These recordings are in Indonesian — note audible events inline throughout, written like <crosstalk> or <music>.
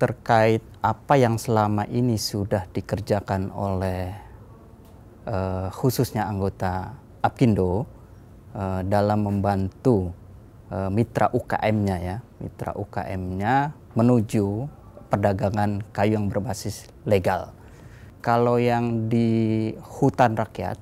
terkait apa yang selama ini sudah dikerjakan oleh uh, khususnya anggota Apkindo uh, dalam membantu uh, mitra UKM-nya ya, mitra UKM-nya menuju perdagangan kayu yang berbasis legal. Kalau yang di hutan rakyat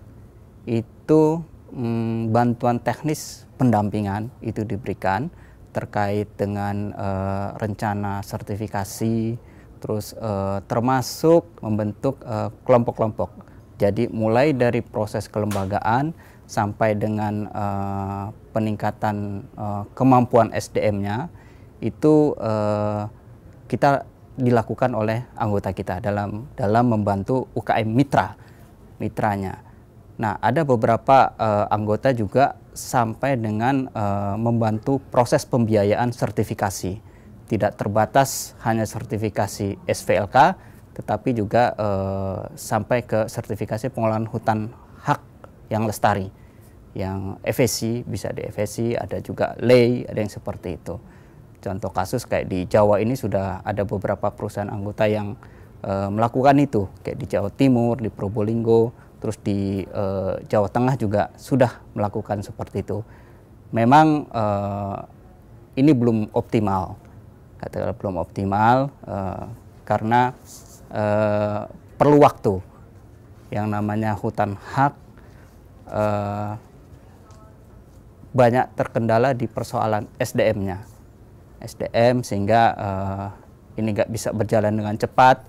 itu mm, bantuan teknis pendampingan itu diberikan terkait dengan uh, rencana sertifikasi, terus uh, termasuk membentuk eh, kelompok-kelompok. Uh, Jadi mulai dari proses kelembagaan sampai dengan uh, peningkatan uh, kemampuan SDM-nya itu uh, kita dilakukan oleh anggota kita dalam dalam membantu UKM mitra mitranya. Nah, ada beberapa uh, anggota juga sampai dengan uh, membantu proses pembiayaan sertifikasi. Tidak terbatas hanya sertifikasi SVLK, tetapi juga uh, sampai ke sertifikasi pengelolaan hutan hak yang lestari. Yang FSC bisa di FSC, ada juga LEI, ada yang seperti itu. Contoh kasus kayak di Jawa ini sudah ada beberapa perusahaan anggota yang melakukan itu, kayak di Jawa Timur, di Probolinggo, terus di uh, Jawa Tengah juga sudah melakukan seperti itu. Memang uh, ini belum optimal, katakanlah belum optimal uh, karena uh, perlu waktu. Yang namanya hutan hak uh, banyak terkendala di persoalan SDM-nya, SDM sehingga uh, ini nggak bisa berjalan dengan cepat.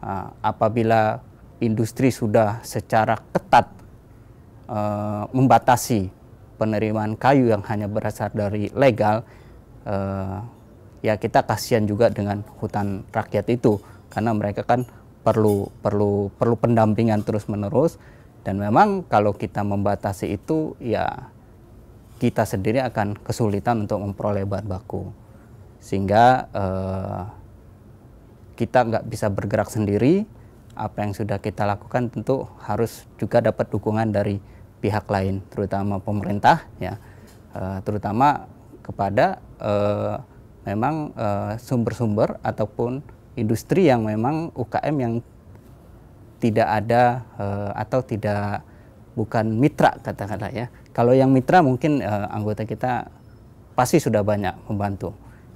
Uh, apabila industri sudah secara ketat e, membatasi penerimaan kayu yang hanya berasal dari legal, e, ya kita kasihan juga dengan hutan rakyat itu karena mereka kan perlu perlu perlu pendampingan terus menerus dan memang kalau kita membatasi itu ya kita sendiri akan kesulitan untuk memperoleh bahan baku sehingga eh, kita nggak bisa bergerak sendiri apa yang sudah kita lakukan tentu harus juga dapat dukungan dari pihak lain, terutama pemerintah, ya, eh, terutama kepada uh, memang eh, sumber-sumber ataupun industri yang memang UKM yang tidak ada atau tidak bukan mitra katakanlah ya. Kalau yang mitra mungkin anggota kita pasti sudah banyak membantu.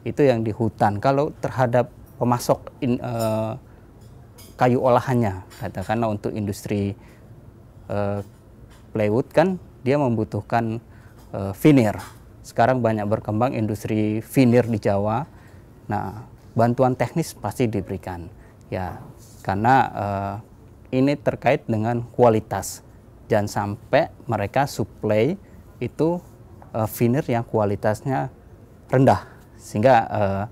Itu yang di hutan. Kalau terhadap pemasok in, uh, kayu olahannya katakanlah untuk industri uh, plywood kan dia membutuhkan uh, veneer sekarang banyak berkembang industri veneer di Jawa nah bantuan teknis pasti diberikan ya karena uh, ini terkait dengan kualitas dan sampai mereka supply itu uh, veneer yang kualitasnya rendah sehingga uh,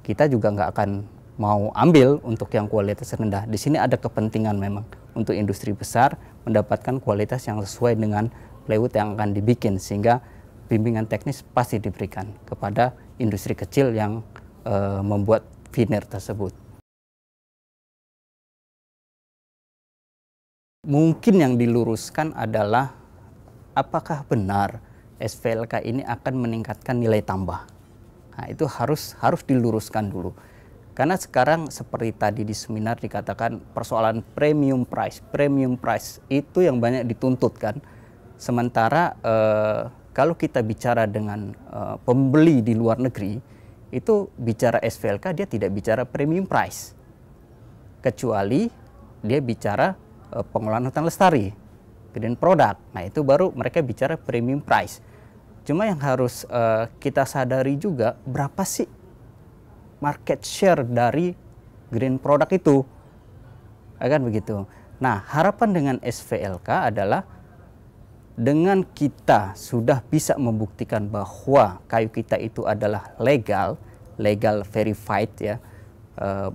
kita juga nggak akan mau ambil untuk yang kualitas rendah. Di sini ada kepentingan memang untuk industri besar mendapatkan kualitas yang sesuai dengan plywood yang akan dibikin sehingga bimbingan teknis pasti diberikan kepada industri kecil yang e, membuat veneer tersebut. Mungkin yang diluruskan adalah apakah benar SVLK ini akan meningkatkan nilai tambah. Nah, itu harus harus diluruskan dulu karena sekarang seperti tadi di seminar dikatakan persoalan premium price, premium price itu yang banyak dituntut kan. Sementara eh, kalau kita bicara dengan eh, pembeli di luar negeri, itu bicara SVLK dia tidak bicara premium price. Kecuali dia bicara eh, pengelolaan hutan lestari, kemudian produk. Nah, itu baru mereka bicara premium price. Cuma yang harus eh, kita sadari juga berapa sih market share dari green product itu. Akan ya begitu. Nah, harapan dengan SVLK adalah dengan kita sudah bisa membuktikan bahwa kayu kita itu adalah legal, legal verified ya. Eh,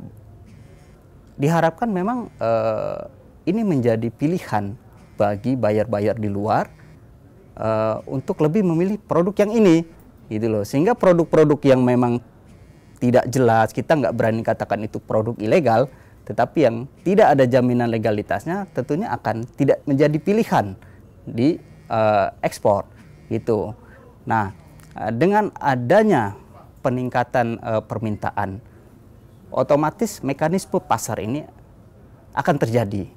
diharapkan memang eh, ini menjadi pilihan bagi bayar-bayar di luar eh, untuk lebih memilih produk yang ini gitu loh. Sehingga produk-produk yang memang tidak jelas, kita nggak berani katakan itu produk ilegal, tetapi yang tidak ada jaminan legalitasnya tentunya akan tidak menjadi pilihan di uh, ekspor gitu. Nah, eh, dengan adanya peningkatan uh, permintaan, otomatis mekanisme pasar ini akan terjadi.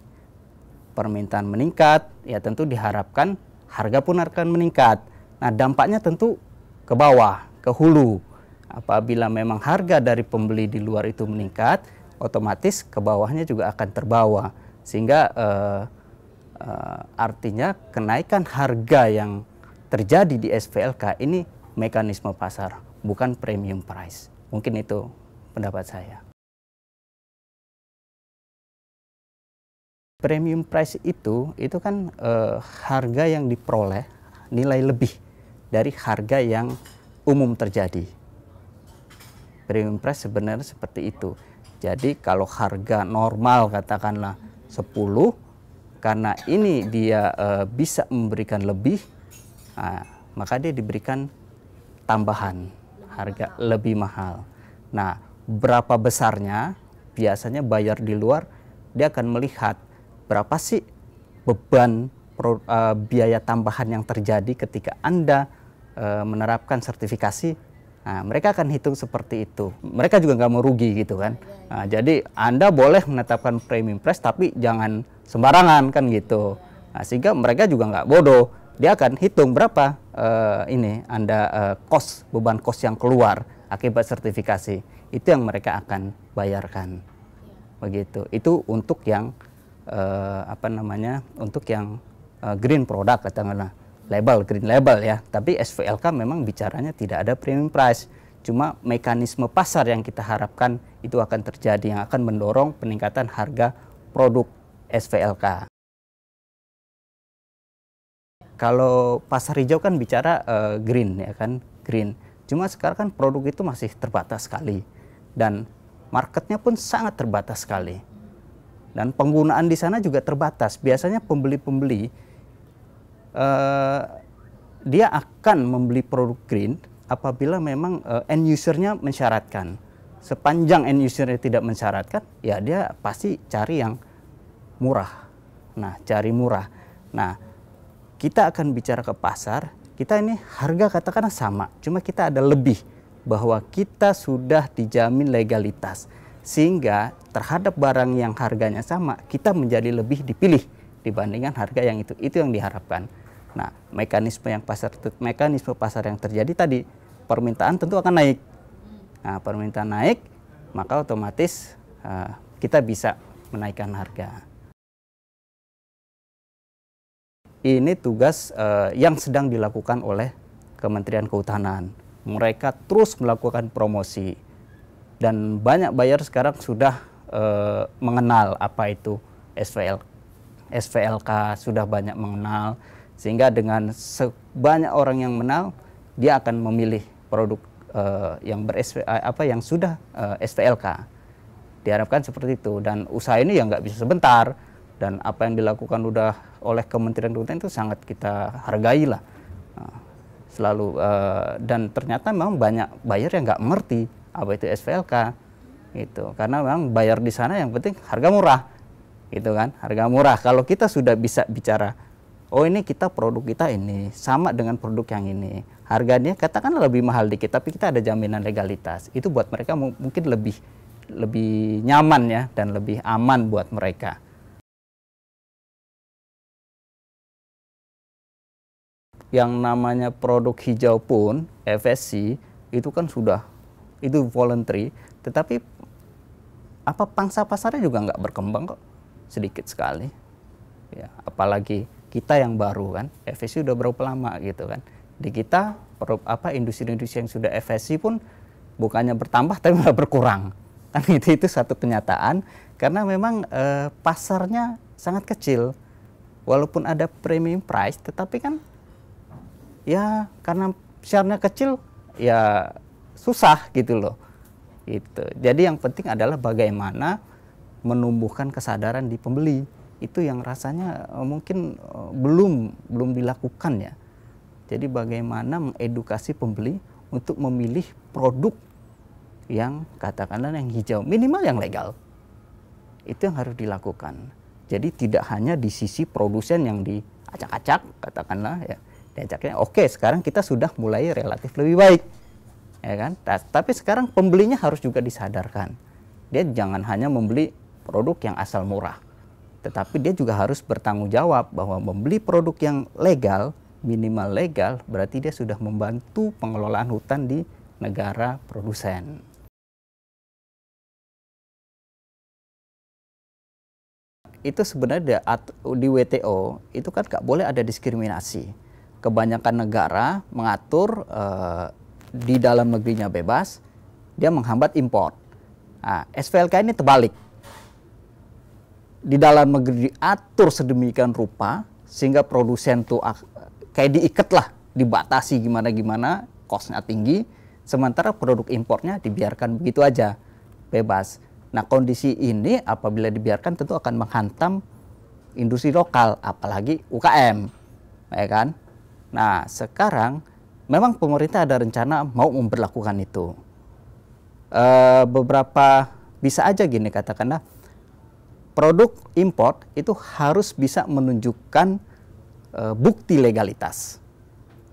Permintaan meningkat, ya tentu diharapkan harga pun akan meningkat. Nah, dampaknya tentu ke bawah, ke hulu. Apabila memang harga dari pembeli di luar itu meningkat, otomatis ke bawahnya juga akan terbawa. Sehingga eh, eh, artinya kenaikan harga yang terjadi di SPLK ini mekanisme pasar, bukan premium price. Mungkin itu pendapat saya. Premium price itu itu kan eh, harga yang diperoleh nilai lebih dari harga yang umum terjadi. Premium price sebenarnya seperti itu. Jadi kalau harga normal katakanlah 10 karena ini dia e, bisa memberikan lebih nah, maka dia diberikan tambahan harga lebih mahal. Nah, berapa besarnya biasanya bayar di luar dia akan melihat berapa sih beban pro, e, biaya tambahan yang terjadi ketika Anda e, menerapkan sertifikasi Nah, mereka akan hitung seperti itu. Mereka juga nggak mau rugi gitu kan. Nah, jadi Anda boleh menetapkan premium price tapi jangan sembarangan kan gitu. Nah, sehingga mereka juga nggak bodoh. Dia akan hitung berapa uh, ini Anda uh, eh, cost beban cost yang keluar akibat sertifikasi. Itu yang mereka akan bayarkan. Begitu. Itu untuk yang uh, apa namanya? Untuk yang uh, green product katakanlah label, green label ya. Tapi SVLK memang bicaranya tidak ada premium price. Cuma mekanisme pasar yang kita harapkan itu akan terjadi yang akan mendorong peningkatan harga produk SVLK. Kalau pasar hijau kan bicara uh, green ya kan, green. Cuma sekarang kan produk itu masih terbatas sekali dan marketnya pun sangat terbatas sekali. Dan penggunaan di sana juga terbatas. Biasanya pembeli-pembeli Eh, dia akan membeli produk green apabila memang uh, end usernya mensyaratkan. Sepanjang end usernya tidak mensyaratkan, ya dia pasti cari yang murah. Nah, cari murah. Nah, kita akan bicara ke pasar. Kita ini harga katakanlah sama, cuma kita ada lebih bahwa kita sudah dijamin legalitas. Sehingga terhadap barang yang harganya sama, kita menjadi lebih dipilih dibandingkan harga yang itu. Itu yang diharapkan. Nah, mekanisme yang pasar mekanisme pasar yang terjadi tadi permintaan tentu akan naik. Nah, permintaan naik, maka otomatis uh, kita bisa menaikkan harga. Ini tugas uh, yang sedang dilakukan oleh Kementerian Kehutanan. Mereka terus melakukan promosi dan banyak buyer sekarang sudah uh, mengenal apa itu SVL, SVLK sudah banyak mengenal sehingga dengan sebanyak orang yang menal dia akan memilih produk uh, yang ber eh, apa yang sudah uh, eh, STLK. Diharapkan seperti itu dan usaha ini ya nggak bisa sebentar dan apa yang dilakukan udah oleh Kementerian Kehutanan itu sangat kita hargai lah selalu dan ternyata memang banyak buyer yang nggak mengerti apa itu SVLK gitu karena memang bayar di sana yang penting harga murah gitu kan harga murah kalau kita sudah bisa bicara oh ini kita produk kita ini sama dengan produk yang ini harganya katakanlah lebih mahal dikit tapi kita ada jaminan legalitas itu buat mereka mungkin lebih lebih nyaman ya dan lebih aman buat mereka yang namanya produk hijau pun FSC itu kan sudah itu voluntary tetapi apa pangsa pasarnya juga nggak berkembang kok sedikit sekali ya apalagi kita yang baru kan FSC udah berapa lama gitu kan di kita per, apa industri-industri yang sudah FSC pun bukannya bertambah tapi malah berkurang <laughs> kan itu itu satu kenyataan karena memang e, pasarnya sangat kecil walaupun ada premium price tetapi kan ya karena share-nya kecil ya susah gitu loh itu jadi yang penting adalah bagaimana menumbuhkan kesadaran di pembeli itu yang rasanya eh, mungkin eh, belum belum dilakukan ya. Jadi bagaimana mengedukasi pembeli untuk memilih produk yang katakanlah yang hijau, minimal yang legal. Itu yang harus dilakukan. Jadi tidak hanya di sisi produsen yang diacak-acak katakanlah ya. Diacaknya oke, sekarang kita sudah mulai relatif lebih baik. Ya kan? Tapi sekarang pembelinya harus juga disadarkan. Dia jangan hanya membeli produk yang asal murah tetapi dia juga harus bertanggung jawab bahwa membeli produk yang legal, minimal legal, berarti dia sudah membantu pengelolaan hutan di negara produsen. Itu sebenarnya di WTO itu kan nggak boleh ada diskriminasi. Kebanyakan negara mengatur eh, di dalam negerinya bebas, dia menghambat impor. Nah, SVLK ini terbalik di dalam negeri diatur sedemikian rupa sehingga produsen tuh kayak diikat lah, dibatasi gimana-gimana, kosnya tinggi, sementara produk impornya dibiarkan begitu aja, bebas. Nah kondisi ini apabila dibiarkan tentu akan menghantam industri lokal, apalagi UKM, ya kan? Nah sekarang memang pemerintah ada rencana mau memperlakukan itu. E, beberapa bisa aja gini katakanlah produk import itu harus bisa menunjukkan e, bukti legalitas.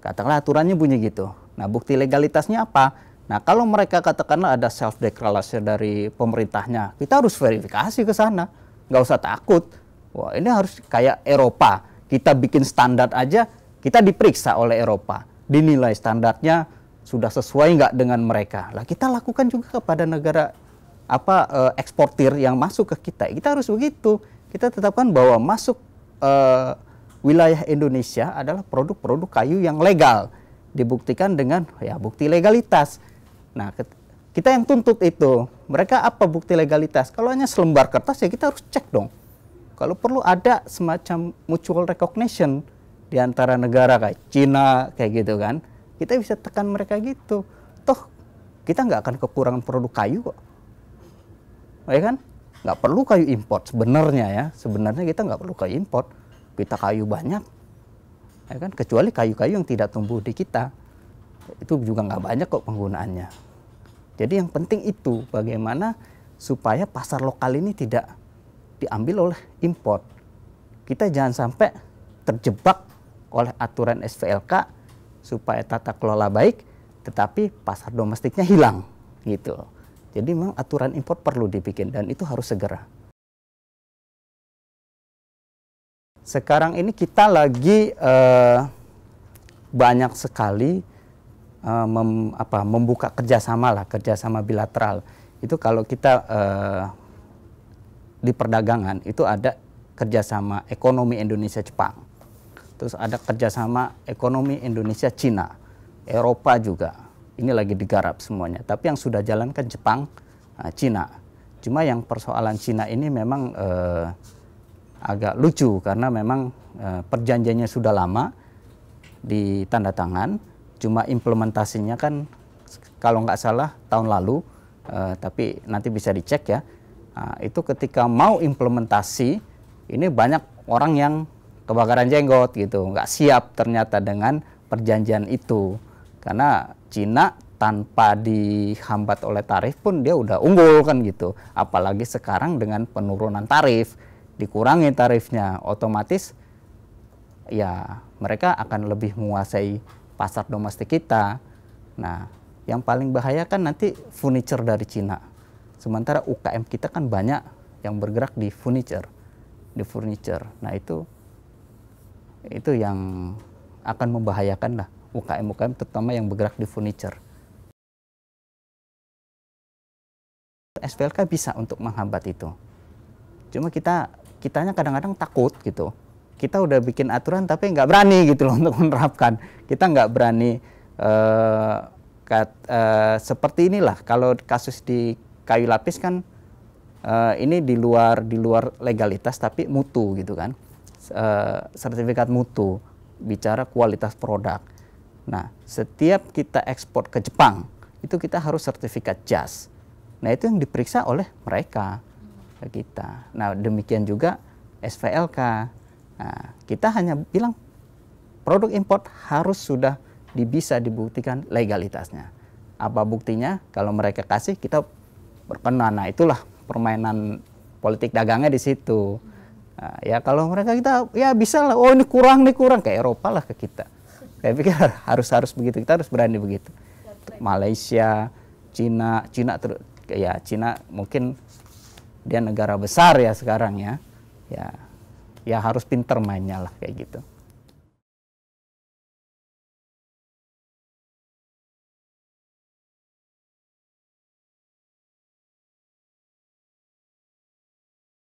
Katakanlah aturannya bunyi gitu. Nah, bukti legalitasnya apa? Nah, kalau mereka katakanlah ada self declaration dari pemerintahnya, kita harus verifikasi ke sana. Nggak usah takut. Wah, ini harus kayak Eropa. Kita bikin standar aja, kita diperiksa oleh Eropa. Dinilai standarnya sudah sesuai nggak dengan mereka. Lah kita lakukan juga kepada negara apa uh, eksportir yang masuk ke kita. Kita harus begitu. Kita tetapkan bahwa masuk uh, wilayah Indonesia adalah produk-produk kayu yang legal. Dibuktikan dengan ya bukti legalitas. Nah, kita yang tuntut itu. Mereka apa bukti legalitas? Kalau hanya selembar kertas ya kita harus cek dong. Kalau perlu ada semacam mutual recognition di antara negara kayak Cina kayak gitu kan. Kita bisa tekan mereka gitu. Toh kita nggak akan kekurangan produk kayu kok ya kan? Nggak perlu kayu import sebenarnya ya. Sebenarnya kita nggak perlu kayu import. Kita kayu banyak, ya kan? Kecuali kayu-kayu yang tidak tumbuh di kita, itu juga nggak banyak kok penggunaannya. Jadi yang penting itu bagaimana supaya pasar lokal ini tidak diambil oleh import. Kita jangan sampai terjebak oleh aturan SVLK supaya tata kelola baik, tetapi pasar domestiknya hilang gitu. Jadi memang aturan impor perlu dibikin dan itu harus segera. Sekarang ini kita lagi uh, banyak sekali uh, mem, apa, membuka kerjasama lah kerjasama bilateral. Itu kalau kita uh, di perdagangan itu ada kerjasama ekonomi Indonesia Jepang, terus ada kerjasama ekonomi Indonesia Cina, Eropa juga ini lagi digarap semuanya. Tapi yang sudah jalan kan Jepang, ah, Cina. Cuma yang persoalan Cina ini memang eh, agak lucu karena memang eh, perjanjiannya sudah lama di tanda tangan, cuma implementasinya kan kalau nggak salah tahun lalu, eh, tapi nanti bisa dicek ya. Nah, itu ketika mau implementasi ini banyak orang yang kebakaran jenggot gitu, nggak siap ternyata dengan perjanjian itu karena Cina tanpa dihambat oleh tarif pun dia udah unggul kan gitu. Apalagi sekarang dengan penurunan tarif, dikurangi tarifnya, otomatis ya mereka akan lebih menguasai pasar domestik kita. Nah, yang paling bahaya kan nanti furniture dari Cina. Sementara UKM kita kan banyak yang bergerak di furniture, di furniture. Nah, itu itu yang akan membahayakan lah UKM UKM terutama yang bergerak di furniture. SPLK bisa untuk menghambat itu. Cuma kita kitanya kadang-kadang takut gitu. Kita udah bikin aturan tapi nggak berani gitu loh <laughs> untuk menerapkan. Kita nggak berani uh, kat, uh, seperti inilah. Kalau kasus di kayu lapis kan uh, ini di luar di luar legalitas tapi mutu gitu kan. Uh, sertifikat mutu bicara kualitas produk Nah, setiap kita ekspor ke Jepang, itu kita harus sertifikat JAS. Nah, itu yang diperiksa oleh mereka ke kita. Nah, demikian juga SVLK. Nah, kita hanya bilang produk import harus sudah bisa dibuktikan legalitasnya. Apa buktinya? Kalau mereka kasih, kita berkenan. Nah, itulah permainan politik dagangnya di situ. Nah, ya kalau mereka kita ya bisa lah. Oh ini kurang ini kurang kayak Eropa lah ke kita saya pikir harus harus begitu kita harus berani begitu Malaysia Cina Cina ter ya Cina mungkin dia negara besar ya sekarang ya ya ya harus pinter mainnya lah kayak gitu